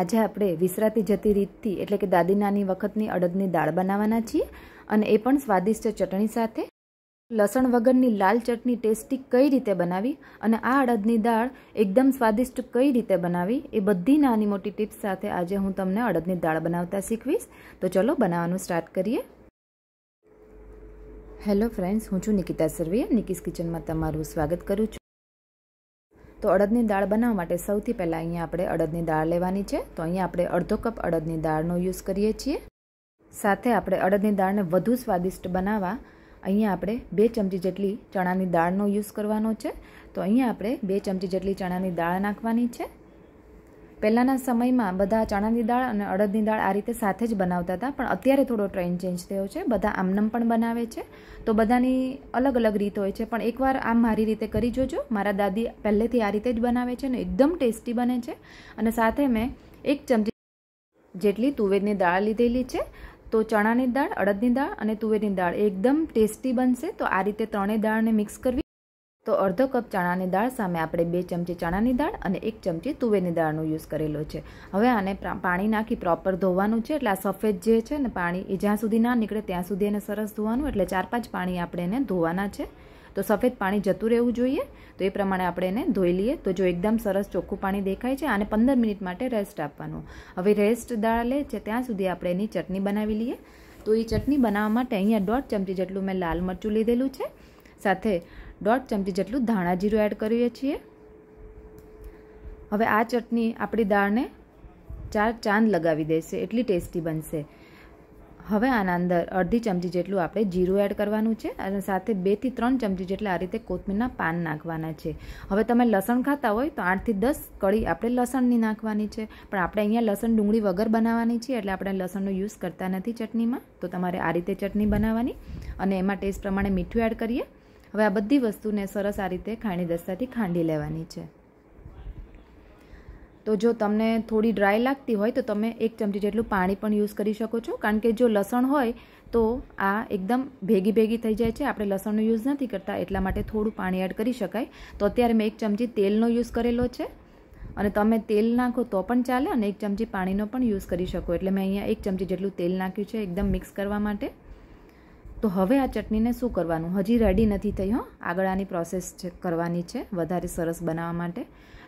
આજે આપણે વિસરાતી જતી રીતથી એટલે કે દાદી નાની વખતની અડદની દાળ બનાવવાના છીએ અને એ પણ સ્વાદિષ્ટ ચટણી સાથે લસણ વગરની લાલ ચટણી ટેસ્ટી કઈ રીતે બનાવી અને આ અડદની દાળ એકદમ સ્વાદિષ્ટ કઈ રીતે બનાવી એ બધી નાની મોટી ટિપ્સ સાથે આજે હું તમને અડદની દાળ બનાવતા શીખવીશ તો ચલો બનાવવાનું સ્ટાર્ટ કરીએ હેલો ફ્રેન્ડ્સ હું છું નિકિતા સરવૈયા નિકિસ કિચનમાં તમારું સ્વાગત કરું છું તો અડદની દાળ બનાવવા માટે સૌથી પહેલાં અહીંયા આપણે અડદની દાળ લેવાની છે તો અહીંયા આપણે અડધો કપ અડદની દાળનો યુઝ કરીએ છીએ સાથે આપણે અડદની દાળને વધુ સ્વાદિષ્ટ બનાવવા અહીંયા આપણે બે ચમચી જેટલી ચણાની દાળનો યુઝ કરવાનો છે તો અહીંયા આપણે બે ચમચી જેટલી ચણાની દાળ નાખવાની છે પહેલાંના સમયમાં બધા ચણાની દાળ અને અડદની દાળ આ રીતે સાથે જ બનાવતા હતા પણ અત્યારે થોડો ટ્રેન્ડ ચેન્જ થયો છે બધા આમનમ પણ બનાવે છે તો બધાની અલગ અલગ રીત હોય છે પણ એકવાર આમ મારી રીતે કરી જોજો મારા દાદી પહેલેથી આ રીતે જ બનાવે છે અને એકદમ ટેસ્ટી બને છે અને સાથે મેં એક ચમચી જેટલી તુવેરની દાળ લીધેલી છે તો ચણાની દાળ અડદની દાળ અને તુવેરની દાળ એકદમ ટેસ્ટી બનશે તો આ રીતે ત્રણેય દાળને મિક્સ કરવી તો અડધો કપ ચણાની દાળ સામે આપણે બે ચમચી ચણાની દાળ અને એક ચમચી તુવેરની દાળનો યુઝ કરેલો છે હવે આને પાણી નાખી પ્રોપર ધોવાનું છે એટલે આ સફેદ જે છે ને પાણી એ જ્યાં સુધી ના નીકળે ત્યાં સુધી એને સરસ ધોવાનું એટલે ચાર પાંચ પાણી આપણે એને ધોવાના છે તો સફેદ પાણી જતું રહેવું જોઈએ તો એ પ્રમાણે આપણે એને ધોઈ લઈએ તો જો એકદમ સરસ ચોખ્ખું પાણી દેખાય છે આને પંદર મિનિટ માટે રેસ્ટ આપવાનું હવે રેસ્ટ દાળ લે છે ત્યાં સુધી આપણે એની ચટણી બનાવી લઈએ તો એ ચટણી બનાવવા માટે અહીંયા દોઢ ચમચી જેટલું મેં લાલ મરચું લીધેલું છે સાથે દોઢ ચમચી જેટલું ધાણા જીરું એડ કરીએ છીએ હવે આ ચટણી આપણી દાળને ચાર ચાંદ લગાવી દેશે એટલી ટેસ્ટી બનશે હવે આના અંદર અડધી ચમચી જેટલું આપણે જીરું એડ કરવાનું છે અને સાથે બેથી ત્રણ ચમચી જેટલા આ રીતે કોથમીરના પાન નાખવાના છે હવે તમે લસણ ખાતા હોય તો આઠથી દસ કળી આપણે લસણની નાખવાની છે પણ આપણે અહીંયા લસણ ડુંગળી વગર બનાવવાની છે એટલે આપણે લસણનો યુઝ કરતા નથી ચટણીમાં તો તમારે આ રીતે ચટણી બનાવવાની અને એમાં ટેસ્ટ પ્રમાણે મીઠું એડ કરીએ હવે આ બધી વસ્તુને સરસ આ રીતે ખાંડી દસ્તાથી ખાંડી લેવાની છે તો જો તમને થોડી ડ્રાય લાગતી હોય તો તમે એક ચમચી જેટલું પાણી પણ યુઝ કરી શકો છો કારણ કે જો લસણ હોય તો આ એકદમ ભેગી ભેગી થઈ જાય છે આપણે લસણનો યુઝ નથી કરતા એટલા માટે થોડું પાણી એડ કરી શકાય તો અત્યારે મેં એક ચમચી તેલનો યુઝ કરેલો છે અને તમે તેલ નાખો તો પણ ચાલે અને એક ચમચી પાણીનો પણ યુઝ કરી શકો એટલે મેં અહીંયા એક ચમચી જેટલું તેલ નાખ્યું છે એકદમ મિક્સ કરવા માટે તો હવે આ ચટણીને શું કરવાનું હજી રેડી નથી થઈ હો આગળ આની પ્રોસેસ કરવાની છે વધારે સરસ બનાવવા માટે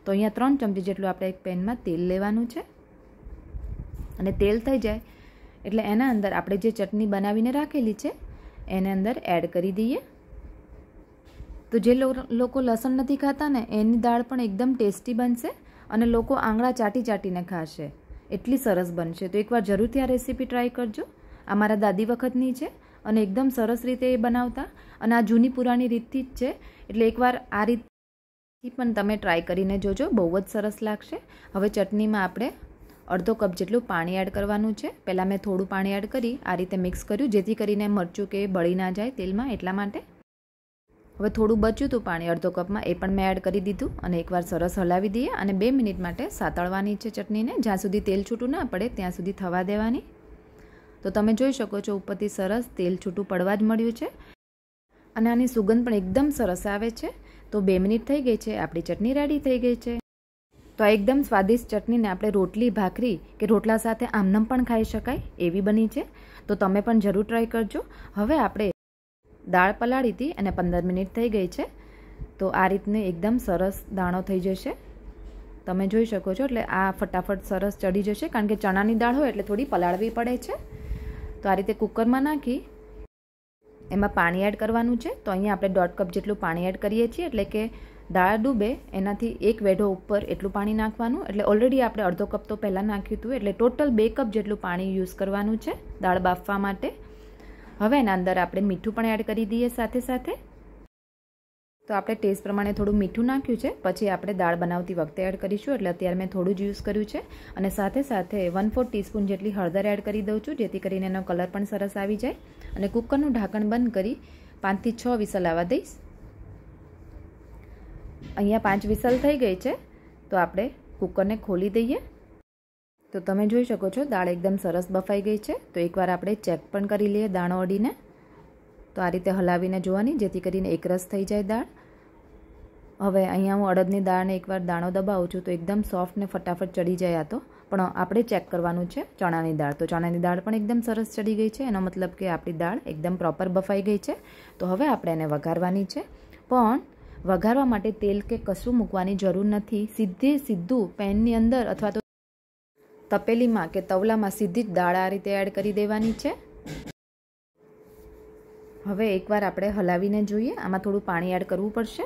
તો અહીંયા ત્રણ ચમચી જેટલું આપણે એક પેનમાં તેલ લેવાનું છે અને તેલ થઈ જાય એટલે એના અંદર આપણે જે ચટણી બનાવીને રાખેલી છે એને અંદર એડ કરી દઈએ તો જે લોકો લસણ નથી ખાતા ને એની દાળ પણ એકદમ ટેસ્ટી બનશે અને લોકો આંગળા ચાટી ચાટીને ખાશે એટલી સરસ બનશે તો એકવાર જરૂરથી આ રેસીપી ટ્રાય કરજો આ મારા દાદી વખતની છે અને એકદમ સરસ રીતે એ બનાવતા અને આ જૂની પુરાણી રીતથી જ છે એટલે એકવાર આ રીતથી પણ તમે ટ્રાય કરીને જોજો બહુ જ સરસ લાગશે હવે ચટણીમાં આપણે અડધો કપ જેટલું પાણી એડ કરવાનું છે પહેલાં મેં થોડું પાણી એડ કરી આ રીતે મિક્સ કર્યું જેથી કરીને મરચું કે બળી ના જાય તેલમાં એટલા માટે હવે થોડું બચ્યું હતું પાણી અડધો કપમાં એ પણ મેં એડ કરી દીધું અને એકવાર સરસ હલાવી દઈએ અને બે મિનિટ માટે સાતળવાની છે ચટણીને જ્યાં સુધી તેલ છૂટું ના પડે ત્યાં સુધી થવા દેવાની તો તમે જોઈ શકો છો ઉપરથી સરસ તેલ છૂટું પડવા જ મળ્યું છે અને આની સુગંધ પણ એકદમ સરસ આવે છે તો બે મિનિટ થઈ ગઈ છે આપણી ચટણી રેડી થઈ ગઈ છે તો આ એકદમ સ્વાદિષ્ટ ચટણીને આપણે રોટલી ભાખરી કે રોટલા સાથે આમનમ પણ ખાઈ શકાય એવી બની છે તો તમે પણ જરૂર ટ્રાય કરજો હવે આપણે દાળ પલાળી હતી અને પંદર મિનિટ થઈ ગઈ છે તો આ રીતને એકદમ સરસ દાણો થઈ જશે તમે જોઈ શકો છો એટલે આ ફટાફટ સરસ ચડી જશે કારણ કે ચણાની દાળ હોય એટલે થોડી પલાળવી પડે છે તો આ રીતે કુકરમાં નાખી એમાં પાણી એડ કરવાનું છે તો અહીંયા આપણે દોઢ કપ જેટલું પાણી એડ કરીએ છીએ એટલે કે દાળ ડૂબે એનાથી એક વેઢો ઉપર એટલું પાણી નાખવાનું એટલે ઓલરેડી આપણે અડધો કપ તો પહેલાં નાખ્યું હતું એટલે ટોટલ બે કપ જેટલું પાણી યુઝ કરવાનું છે દાળ બાફવા માટે હવે એના અંદર આપણે મીઠું પણ એડ કરી દઈએ સાથે સાથે તો આપણે ટેસ્ટ પ્રમાણે થોડું મીઠું નાખ્યું છે પછી આપણે દાળ બનાવતી વખતે એડ કરીશું એટલે અત્યારે મેં થોડું જ યુઝ કર્યું છે અને સાથે સાથે વન ફોર ટીસ્પૂન જેટલી હળદર એડ કરી દઉં છું જેથી કરીને એનો કલર પણ સરસ આવી જાય અને કુકરનું ઢાંકણ બંધ કરી પાંચથી છ વિસલ આવવા દઈશ અહીંયા પાંચ વિસલ થઈ ગઈ છે તો આપણે કુકરને ખોલી દઈએ તો તમે જોઈ શકો છો દાળ એકદમ સરસ બફાઈ ગઈ છે તો એકવાર આપણે ચેક પણ કરી લઈએ દાણો અડીને તો આ રીતે હલાવીને જોવાની જેથી કરીને એકરસ થઈ જાય દાળ હવે અહીંયા હું અડદની દાળને એકવાર દાણો દબાવું છું તો એકદમ સોફ્ટ ને ફટાફટ ચડી જાય આ તો પણ આપણે ચેક કરવાનું છે ચણાની દાળ તો ચણાની દાળ પણ એકદમ સરસ ચડી ગઈ છે એનો મતલબ કે આપણી દાળ એકદમ પ્રોપર બફાઈ ગઈ છે તો હવે આપણે એને વઘારવાની છે પણ વઘારવા માટે તેલ કે કશું મૂકવાની જરૂર નથી સીધે સીધું પેનની અંદર અથવા તો તપેલીમાં કે તવલામાં સીધી જ દાળ આ રીતે એડ કરી દેવાની છે હવે એકવાર આપણે હલાવીને જોઈએ આમાં થોડું પાણી એડ કરવું પડશે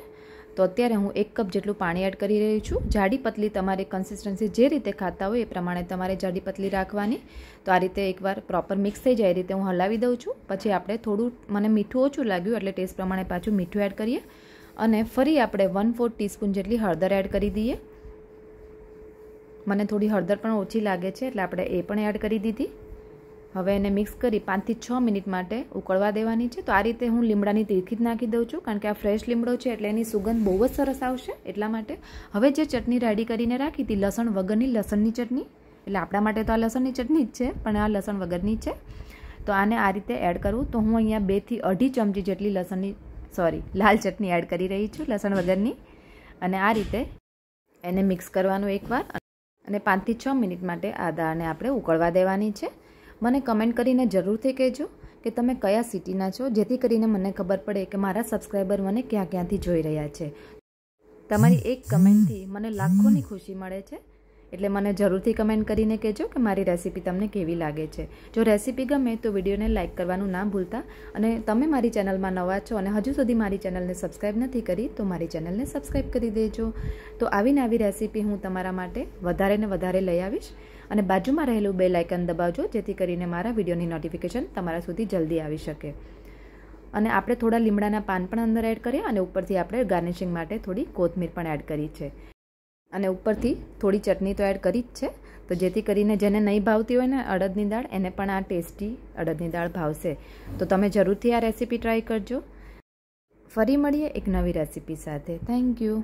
તો અત્યારે હું એક કપ જેટલું પાણી એડ કરી રહી છું જાડી પતલી તમારે કન્સિસ્ટન્સી જે રીતે ખાતા હોય એ પ્રમાણે તમારે જાડી પતલી રાખવાની તો આ રીતે એકવાર પ્રોપર મિક્સ થઈ જાય એ રીતે હું હલાવી દઉં છું પછી આપણે થોડું મને મીઠું ઓછું લાગ્યું એટલે ટેસ્ટ પ્રમાણે પાછું મીઠું એડ કરીએ અને ફરી આપણે વન ફોર્થ ટીસ્પૂન જેટલી હળદર એડ કરી દઈએ મને થોડી હળદર પણ ઓછી લાગે છે એટલે આપણે એ પણ એડ કરી દીધી હવે એને મિક્સ કરી પાંચથી છ મિનિટ માટે ઉકળવા દેવાની છે તો આ રીતે હું લીમડાની તીખી જ નાખી દઉં છું કારણ કે આ ફ્રેશ લીમડો છે એટલે એની સુગંધ બહુ જ સરસ આવશે એટલા માટે હવે જે ચટણી રેડી કરીને રાખી હતી લસણ વગરની લસણની ચટણી એટલે આપણા માટે તો આ લસણની ચટણી જ છે પણ આ લસણ વગરની છે તો આને આ રીતે એડ કરવું તો હું અહીંયા બેથી અઢી ચમચી જેટલી લસણની સોરી લાલ ચટણી એડ કરી રહી છું લસણ વગરની અને આ રીતે એને મિક્સ કરવાનું એકવાર અને પાંચથી છ મિનિટ માટે આ દાળને આપણે ઉકળવા દેવાની છે મને કમેન્ટ કરીને જરૂરથી કહેજો કે તમે કયા સિટીના છો જેથી કરીને મને ખબર પડે કે મારા સબસ્ક્રાઈબર મને ક્યાં ક્યાંથી જોઈ રહ્યા છે તમારી એક કમેન્ટથી મને લાખોની ખુશી મળે છે એટલે મને જરૂરથી કમેન્ટ કરીને કહેજો કે મારી રેસીપી તમને કેવી લાગે છે જો રેસીપી ગમે તો વિડીયોને લાઇક કરવાનું ના ભૂલતા અને તમે મારી ચેનલમાં નવા છો અને હજુ સુધી મારી ચેનલને સબસ્ક્રાઈબ નથી કરી તો મારી ચેનલને સબસ્ક્રાઈબ કરી દેજો તો આવીને આવી રેસીપી હું તમારા માટે વધારે ને વધારે લઈ આવીશ અને બાજુમાં રહેલું બે લાઇકન દબાવજો જેથી કરીને મારા વિડીયોની નોટિફિકેશન તમારા સુધી જલ્દી આવી શકે અને આપણે થોડા લીમડાના પાન પણ અંદર એડ કરીએ અને ઉપરથી આપણે ગાર્નિશિંગ માટે થોડી કોથમીર પણ એડ કરી છે અને ઉપરથી થોડી ચટણી તો એડ કરી જ છે તો જેથી કરીને જેને નહીં ભાવતી હોય ને અડદની દાળ એને પણ આ ટેસ્ટી અડદની દાળ ભાવશે તો તમે જરૂરથી આ રેસીપી ટ્રાય કરજો ફરી મળીએ એક નવી રેસીપી સાથે થેન્ક યુ